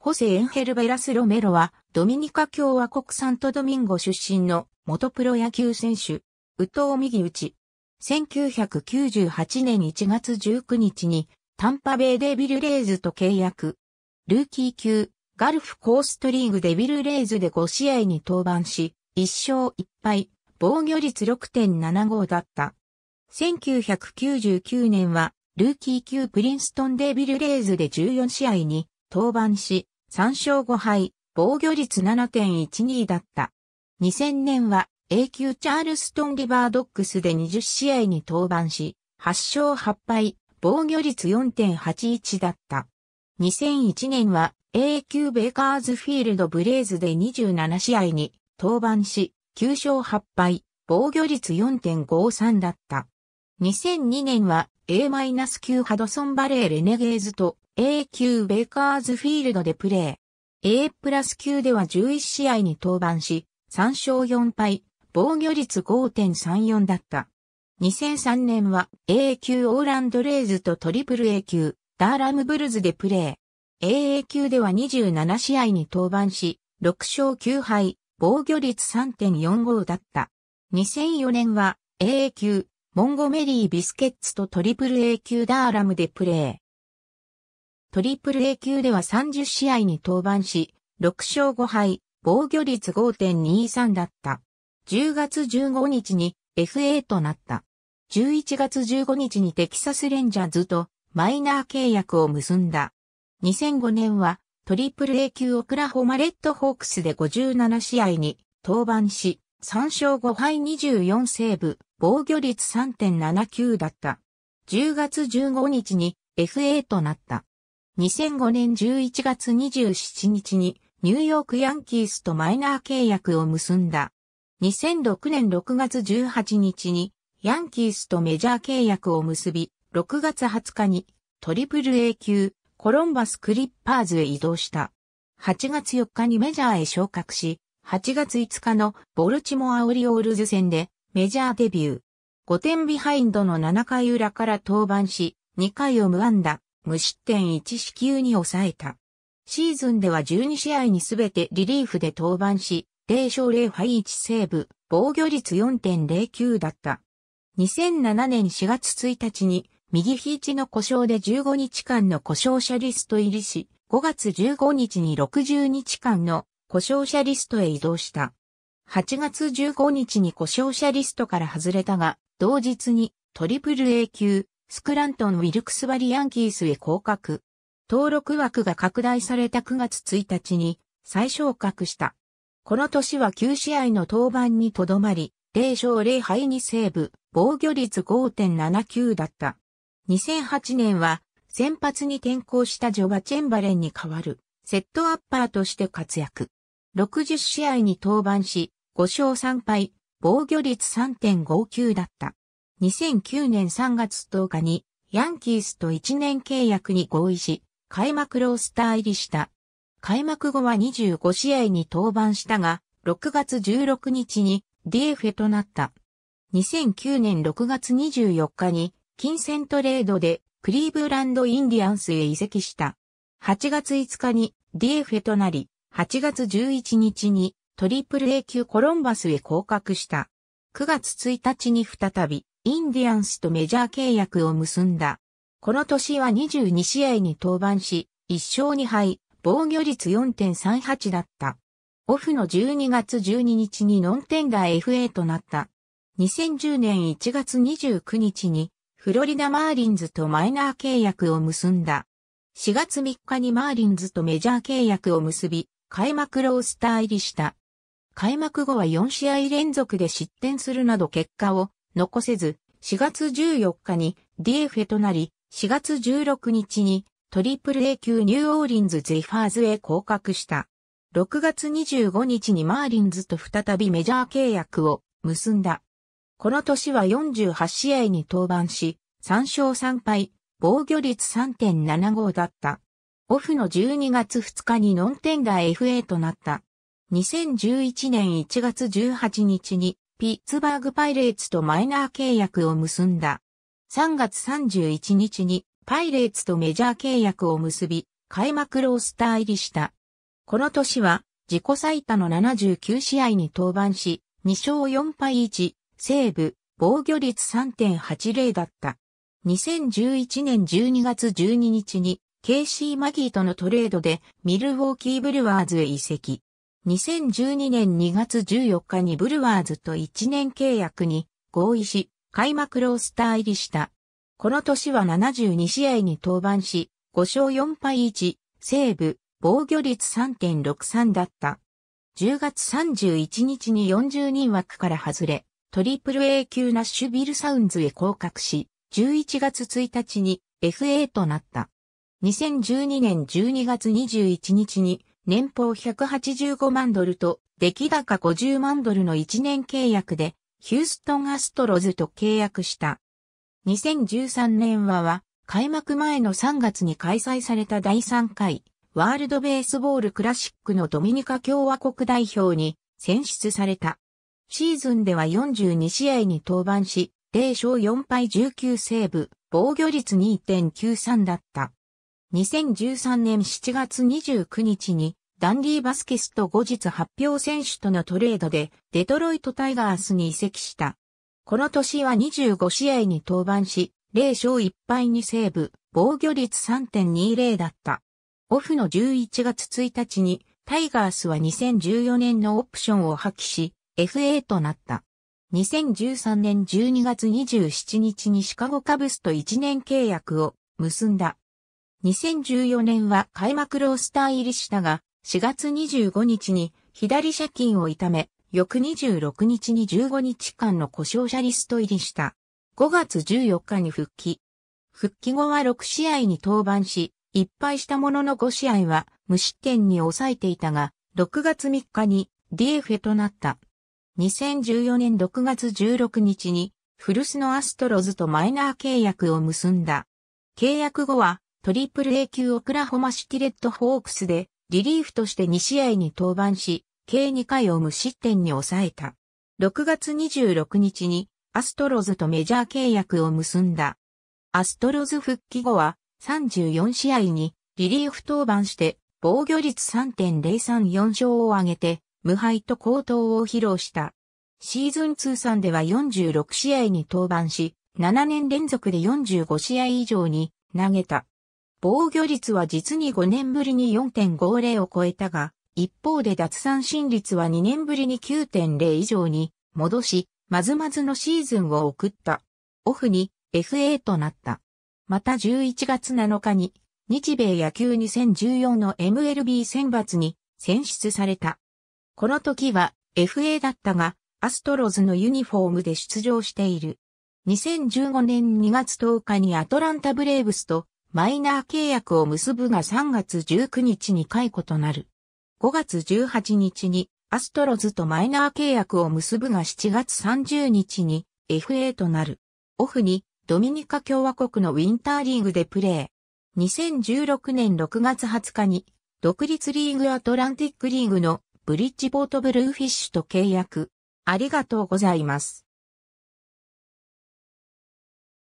ホセ・エンヘル・ベラス・ロメロは、ドミニカ共和国サントドミンゴ出身の元プロ野球選手、宇藤右内。1998年1月19日に、タンパベイデビルレイズと契約。ルーキー級、ガルフコーストリーグデビルレイズで5試合に登板し、1勝1敗、防御率6.75だった。1999年は、ルーキー級プリンストンデビルレイズで14試合に登板し、3勝5敗、防御率7.12だった。2000年は A 級チャールストンリバードックスで20試合に登板し、8勝8敗、防御率4.81だった。2001年は A 級ベイカーズフィールドブレイズで27試合に登板し、9勝8敗、防御率4.53だった。2002年は A-9 ハドソンバレーレネゲーズと A 級ベイカーズフィールドでプレー。A プラス級では11試合に登板し、3勝4敗、防御率5.34だった。2003年は A 級オーランドレーズとトリプル A 級ダーラムブルズでプレー。AA 級では27試合に登板し、6勝9敗、防御率3.45だった。2004年は AA 級モンゴメリービスケッツとトリプル A 級ダーラムでプレトリプル A 級では30試合に登板し、6勝5敗、防御率5.23だった。10月15日に FA となった。11月15日にテキサスレンジャーズとマイナー契約を結んだ。2005年はトリプル A 級オクラホマレッドホークスで57試合に登板し、3勝5敗24セーブ、防御率3.79だった。10月15日に FA となった。2005年11月27日にニューヨークヤンキースとマイナー契約を結んだ。2006年6月18日にヤンキースとメジャー契約を結び、6月20日にトリプル A 級コロンバスクリッパーズへ移動した。8月4日にメジャーへ昇格し、8月5日のボルチモアオリオールズ戦でメジャーデビュー。5点ビハインドの7回裏から登板し、2回を無安打、無失点1四球に抑えた。シーズンでは12試合にすべてリリーフで登板し、0勝0敗1セーブ、防御率4.09だった。2007年4月1日に、右肘の故障で15日間の故障者リスト入りし、5月15日に60日間の故障者リストへ移動した。8月15日に故障者リストから外れたが、同日にトリプル A 級スクラントン・ウィルクスバリ・ヤンキースへ降格。登録枠が拡大された9月1日に再昇格した。この年は9試合の登板にとどまり、0勝0敗にセーブ、防御率5.79だった。2008年は先発に転向したジョバ・チェンバレンに代わるセットアッパーとして活躍。60試合に登板し、5勝3敗、防御率3.59だった。2009年3月10日にヤンキースと1年契約に合意し、開幕ロースター入りした。開幕後は25試合に登板したが、6月16日に d f ェとなった。2009年6月24日に金銭トレードでクリーブランドインディアンスへ移籍した。8月5日に d f ェとなり、8月11日にトリプル A 級コロンバスへ降格した。9月1日に再びインディアンスとメジャー契約を結んだ。この年は22試合に登板し、1勝2敗、防御率4.38だった。オフの12月12日にノンテンダー FA となった。2010年1月29日にフロリダマーリンズとマイナー契約を結んだ。4月3日にマーリンズとメジャー契約を結び、開幕ロースター入りした。開幕後は4試合連続で失点するなど結果を残せず、4月14日に DFA となり、4月16日にトリプル A 級ニューオーリンズゼファーズへ降格した。6月25日にマーリンズと再びメジャー契約を結んだ。この年は48試合に登板し、3勝3敗、防御率3.75だった。オフの12月2日にノンテンダー FA となった。2011年1月18日にピッツバーグパイレーツとマイナー契約を結んだ。3月31日にパイレーツとメジャー契約を結び、開幕ロースター入りした。この年は自己最多の79試合に登板し、2勝4敗1、西部、防御率3.80だった。2011年12月12日に、ケイシー・マギーとのトレードでミルウォーキー・ブルワーズへ移籍。2012年2月14日にブルワーズと1年契約に合意し、開幕ロースター入りした。この年は72試合に登板し、5勝4敗1、セーブ、防御率3.63だった。10月31日に40人枠から外れ、トリプル A 級ナッシュビルサウンズへ降格し、11月1日に FA となった。2012年12月21日に年俸185万ドルと、出来高50万ドルの1年契約で、ヒューストンアストロズと契約した。2013年はは、開幕前の3月に開催された第3回、ワールドベースボールクラシックのドミニカ共和国代表に選出された。シーズンでは42試合に登板し、0勝4敗19セーブ、防御率2.93だった。2013年7月29日にダンディ・バスケスと後日発表選手とのトレードでデトロイト・タイガースに移籍した。この年は25試合に登板し、0勝1敗にセーブ、防御率3.20だった。オフの11月1日にタイガースは2014年のオプションを破棄し、FA となった。2013年12月27日にシカゴカブスと1年契約を結んだ。2014年は開幕ロースター入りしたが、4月25日に左車金を痛め、翌26日に15日間の故障者リスト入りした。5月14日に復帰。復帰後は6試合に登板し、一敗したものの5試合は無失点に抑えていたが、6月3日に DF となった。2014年6月16日に古巣のアストロズとマイナー契約を結んだ。契約後はトリプル A 級オクラホマシティレッドホークスでリリーフとして2試合に登板し、計2回を無失点に抑えた。6月26日にアストロズとメジャー契約を結んだ。アストロズ復帰後は34試合にリリーフ登板して防御率3.034勝を挙げて無敗と好投を披露した。シーズン通算では46試合に登板し、7年連続で45試合以上に投げた。防御率は実に5年ぶりに4.50を超えたが、一方で脱三振率は2年ぶりに9.0以上に戻し、まずまずのシーズンを送った。オフに FA となった。また11月7日に日米野球2014の MLB 選抜に選出された。この時は FA だったが、アストロズのユニフォームで出場している。2015年2月10日にアトランタブレーブスとマイナー契約を結ぶが3月19日に解雇となる。5月18日にアストロズとマイナー契約を結ぶが7月30日に FA となる。オフにドミニカ共和国のウィンターリーグでプレー。2016年6月20日に独立リーグアトランティックリーグのブリッジボートブルーフィッシュと契約。ありがとうございます。